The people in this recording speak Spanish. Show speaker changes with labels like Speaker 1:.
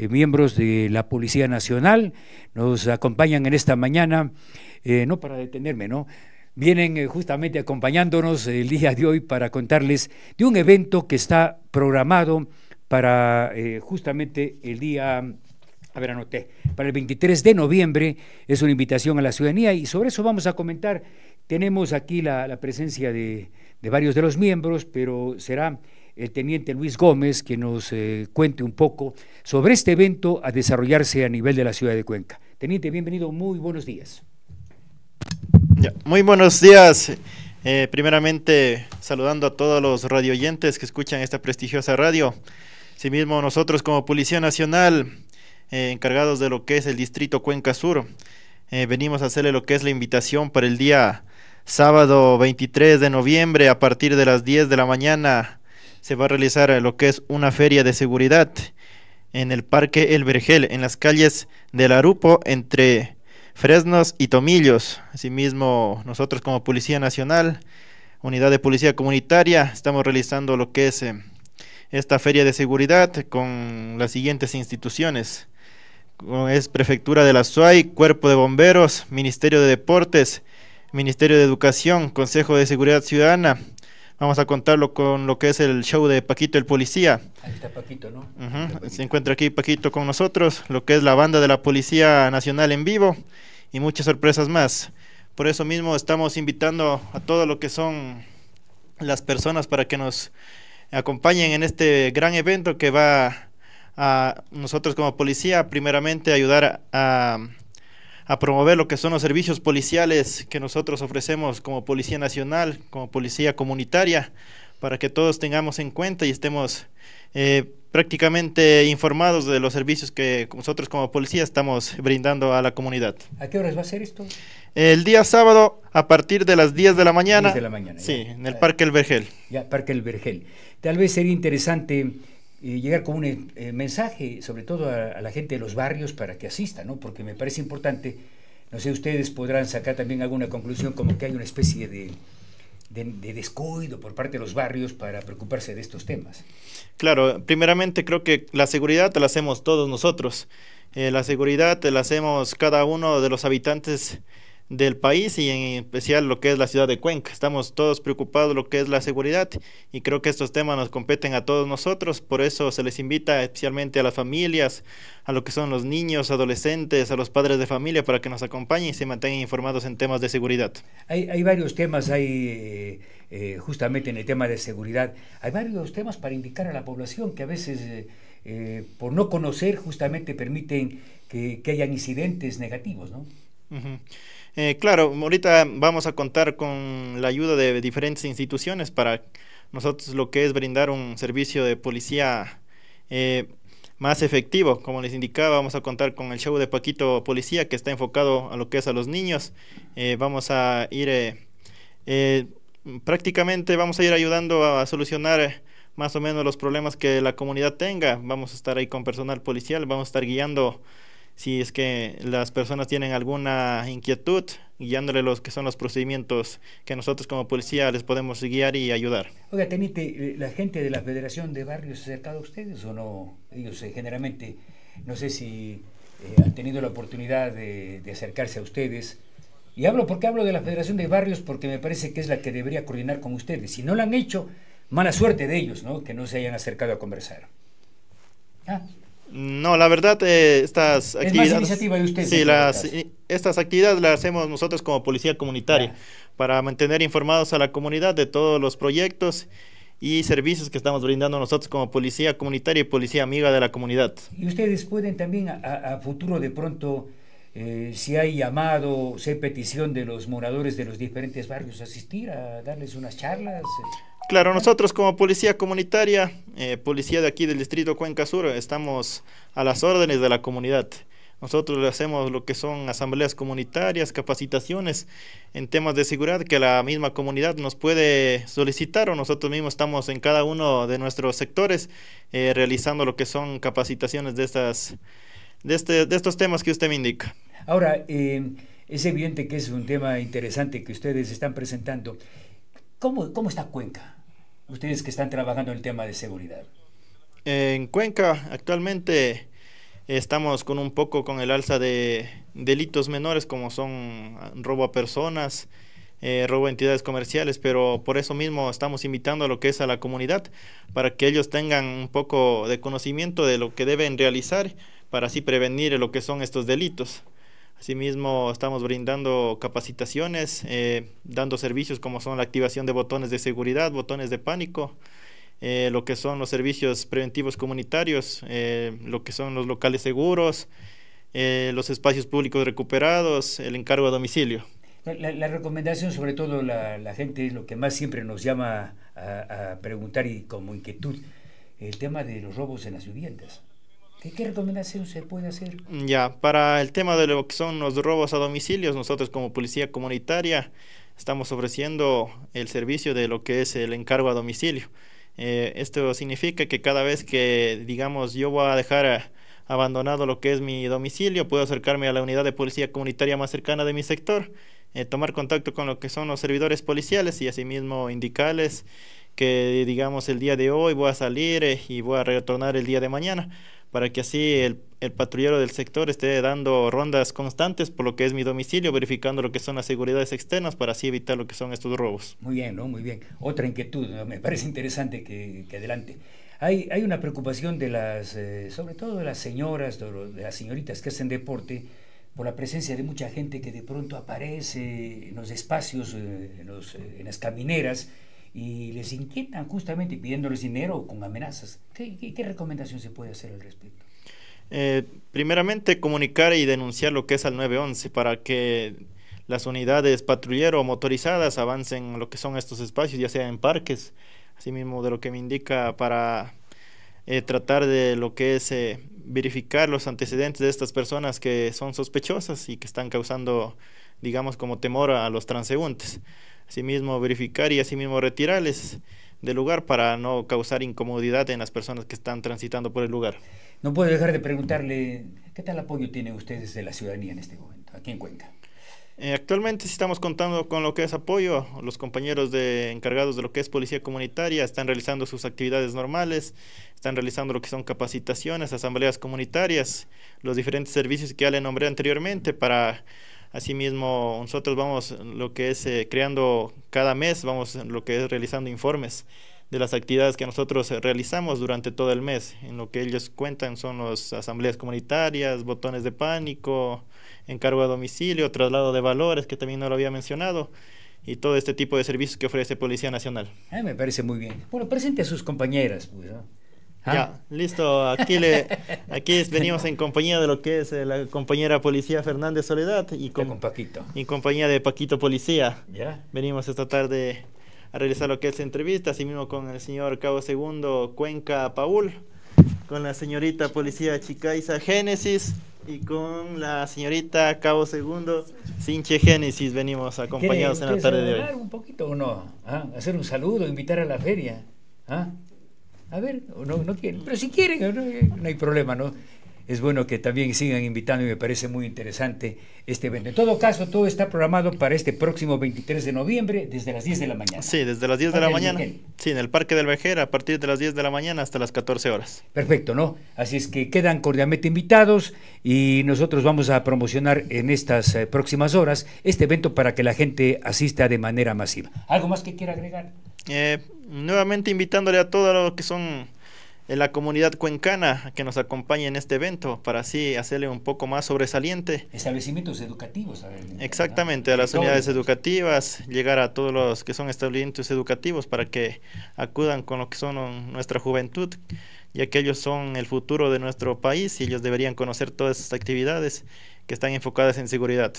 Speaker 1: Eh, miembros de la Policía Nacional, nos acompañan en esta mañana, eh, no para detenerme, ¿no? Vienen eh, justamente acompañándonos el día de hoy para contarles de un evento que está programado para justamente el día a ver, anoté, para el 23 de noviembre es una invitación a la ciudadanía y sobre eso vamos a comentar. Tenemos aquí la, presencia de, de, varios de los miembros, pero será el teniente Luis Gómez, que nos eh, cuente un poco sobre este evento a desarrollarse a
Speaker 2: nivel de la ciudad de Cuenca. Teniente, bienvenido,
Speaker 1: muy buenos días.
Speaker 2: muy buenos días. Eh, primeramente, saludando a todos los radioyentes que escuchan esta prestigiosa radio. Asimismo, nosotros como Policía Nacional, eh, encargados de lo que es el Distrito Cuenca Sur, venimos a hacerle lo que es la invitación para el día sábado 23 de noviembre a partir de las 10 de la mañana se va a realizar eh, lo que es una feria de seguridad en el Parque El Vergel, en las calles de Larupo, entre Fresnos y Tomillos. Asimismo, nosotros como Policía Nacional, Unidad de Policía Comunitaria, estamos realizando lo que es eh, esta feria de seguridad con las siguientes instituciones. Es Prefectura de la Suai Cuerpo de Bomberos, Ministerio de Deportes, Ministerio de Educación, Consejo de Seguridad Ciudadana, Vamos a contarlo con lo que es el show de Paquito el Policía.
Speaker 1: Ahí está Paquito, ¿no?
Speaker 2: Se encuentra aquí Paquito con nosotros, lo que es la banda de la Policía Nacional en vivo y muchas sorpresas más. Por eso mismo estamos invitando a todo lo que son las personas para que nos acompañen en este gran evento que va a nosotros como policía primeramente ayudar a a promover lo que son los servicios policiales que nosotros ofrecemos como Policía Nacional, como Policía Comunitaria, para que todos tengamos en cuenta y estemos eh, prácticamente informados de los servicios que nosotros como policía estamos brindando a la comunidad.
Speaker 1: ¿A qué horas va a ser esto?
Speaker 2: El día sábado a partir de las 10 de la mañana. 10 de la mañana. Sí, en el Parque El Vergel. Ya, Parque El Vergel. Tal vez sería
Speaker 1: interesante llegar con un eh, eh, mensaje, sobre todo a, la gente de los barrios, para que asista, ¿no? Porque me parece importante, no sé, ustedes podrán sacar también alguna conclusión como que hay una especie de, de, descuido por parte de los barrios para preocuparse de estos temas.
Speaker 2: Claro, primeramente creo que la seguridad la hacemos todos nosotros. Eh, la seguridad la hacemos cada uno de los habitantes del país y en especial lo que es la ciudad de Cuenca. Estamos todos preocupados lo que es la seguridad y creo que estos temas nos competen a todos nosotros, por eso se les invita especialmente a las familias, a lo que son los niños, adolescentes, a los padres de familia para que nos acompañen y se mantengan informados en temas de seguridad. Hay,
Speaker 1: varios temas, hay eh, eh, justamente en el tema de seguridad, hay varios temas para indicar a la población que a veces... Eh, por no conocer justamente permiten que, que hayan incidentes negativos, ¿no?
Speaker 2: Eh, claro, ahorita vamos a contar con la ayuda de diferentes instituciones para nosotros lo que es brindar un servicio de policía eh, más efectivo. Como les indicaba, vamos a contar con el show de Paquito Policía que está enfocado a lo que es a los niños. Eh, vamos a ir, prácticamente vamos a ir ayudando a solucionar más o menos los problemas que la comunidad tenga. Vamos a estar ahí con personal policial, vamos a estar guiando si es que las personas tienen alguna inquietud, guiándole los que son los procedimientos que nosotros como policía les podemos guiar y ayudar.
Speaker 1: Oiga, teniente, eh, ¿la gente de la Federación de Barrios se ha acercado a ustedes o no? Ellos sé, generalmente, no sé si eh, han tenido la oportunidad de, de acercarse a ustedes. Y hablo porque hablo de la Federación de Barrios porque me parece que es la que debería coordinar con ustedes. Si no lo han hecho, mala suerte de ellos, ¿no? Que no se
Speaker 2: hayan acercado a conversar. Ah. No, la verdad, eh, estas actividades. sí, las, estas actividades las hacemos nosotros como policía comunitaria para mantener informados a la comunidad de todos los proyectos y servicios que estamos brindando nosotros como policía comunitaria y policía amiga de la comunidad.
Speaker 1: Y ustedes pueden también a, futuro de pronto, eh, si hay llamado, si hay petición de los moradores de los diferentes barrios, asistir a darles unas charlas. Eh.
Speaker 2: Claro, nosotros como policía comunitaria, eh, policía de aquí del distrito Cuenca Sur, estamos a las órdenes de la comunidad. Nosotros le hacemos lo que son asambleas comunitarias, capacitaciones en temas de seguridad que la misma comunidad nos puede solicitar o nosotros mismos estamos en cada uno de nuestros sectores eh, realizando lo que son capacitaciones de, estas, de, este, estos temas que usted me indica.
Speaker 1: Ahora, eh, es evidente que es un tema interesante que ustedes están presentando. ¿Cómo, cómo está Cuenca? ustedes que están trabajando en el tema de seguridad?
Speaker 2: En Cuenca actualmente estamos con un poco con el alza de delitos menores como son ah, robo a personas, eh, robo a entidades comerciales, pero por eso mismo estamos invitando a lo que es a la comunidad para que ellos tengan un poco de conocimiento de lo que deben realizar para así prevenir lo que son estos delitos. Asimismo, estamos brindando capacitaciones, eh, dando servicios como son la activación de botones de seguridad, botones de pánico, eh, lo que son los servicios preventivos comunitarios, eh, lo que son los locales seguros, los espacios públicos recuperados, el encargo a domicilio.
Speaker 1: La, recomendación, sobre todo la, gente, es lo que más siempre nos llama a preguntar y como inquietud,
Speaker 2: el tema de los robos en las viviendas.
Speaker 1: ¿Qué, recomendación se puede hacer?
Speaker 2: Ya, para el tema de lo que son los robos a domicilios, nosotros como policía comunitaria estamos ofreciendo el servicio de lo que es el encargo a domicilio. Eh, esto significa que cada vez que, digamos, yo voy a dejar eh, abandonado lo que es mi domicilio, puedo acercarme a la unidad de policía comunitaria más cercana de mi sector, eh, tomar contacto con lo que son los servidores policiales y asimismo indicarles que, digamos, el día de hoy voy a salir y voy a retornar el día de mañana para que así el, patrullero del sector esté dando rondas constantes por lo que es mi domicilio, verificando lo que son las seguridades externas para así evitar lo que son estos robos.
Speaker 1: Muy bien, ¿no? Muy bien. Otra inquietud, me parece interesante que, adelante. Hay, hay, una preocupación de las, eh, sobre todo de las señoras, de, las señoritas que hacen deporte, por la presencia de mucha gente que de pronto aparece en los espacios, eh, eh, en las camineras, y les inquietan justamente pidiéndoles dinero con amenazas. ¿Qué, recomendación se puede hacer al respecto?
Speaker 2: Eh, primeramente, comunicar y denunciar lo que es al 911 para que las unidades patrullero motorizadas avancen lo que son estos espacios, ya sea en parques, asimismo de lo que me indica para eh, tratar de lo que es eh, verificar los antecedentes de estas personas que son sospechosas y que están causando, digamos, como temor a los transeúntes asimismo verificar y asimismo retirarles del lugar para no causar incomodidad en las personas que están transitando por el lugar. No puedo dejar de preguntarle, ¿qué tal apoyo tiene
Speaker 1: ustedes desde la ciudadanía en este momento, ¿A quién cuenta?
Speaker 2: Eh, actualmente estamos contando con lo que es apoyo. Los compañeros de, encargados de lo que es policía comunitaria están realizando sus actividades normales, están realizando lo que son capacitaciones, asambleas comunitarias, los diferentes servicios que ya le nombré anteriormente para Asimismo, nosotros vamos lo que es eh, creando cada mes, vamos lo que es realizando informes de las actividades que nosotros eh, realizamos durante todo el mes. En lo que ellos cuentan son las asambleas comunitarias, botones de pánico, encargo a domicilio, traslado de valores, que también no lo había mencionado, y todo este tipo de servicios que ofrece Policía Nacional. Eh, me parece muy bien. Bueno, presente a sus compañeras. Pues, ya, ¿Ah? listo. Aquí, le, aquí venimos en compañía de lo que es eh, la compañera policía Fernández Soledad y con, Paquito. en compañía de Paquito Policía. ¿Ya? Venimos esta tarde a realizar lo que es entrevista, así mismo con el señor Cabo Segundo Cuenca Paul, con la señorita policía Chicaiza Génesis y con la señorita Cabo Segundo Sinche Génesis. Venimos acompañados en la tarde de hoy.
Speaker 1: un poquito o no? ¿Ah? ¿Hacer un saludo, invitar a la feria? ¿Ah? A ver, no, no quieren, pero si quieren, no, hay problema, ¿no? es bueno que también sigan invitando y me parece muy interesante este evento. En todo caso, todo está programado para este próximo 23 de
Speaker 2: noviembre desde las 10 de la mañana. Sí, desde las 10 de la mañana. Sí, en el Parque del Vejer a partir de las 10 de la mañana hasta las 14 horas.
Speaker 1: Perfecto, ¿no? Así es que quedan cordialmente invitados y nosotros vamos a promocionar en estas eh, próximas horas este evento para que la gente asista de
Speaker 2: manera masiva.
Speaker 1: ¿Algo más que quiera agregar?
Speaker 2: Eh, nuevamente invitándole a todos los que son en la comunidad cuencana a que nos acompañe en este evento para así hacerle un poco más sobresaliente. Establecimientos educativos. Exactamente, a las unidades educativas, llegar a todos los que son establecimientos educativos para que acudan con lo que son nuestra juventud, ya que ellos son el futuro de nuestro país y ellos deberían conocer todas estas actividades que están enfocadas en seguridad.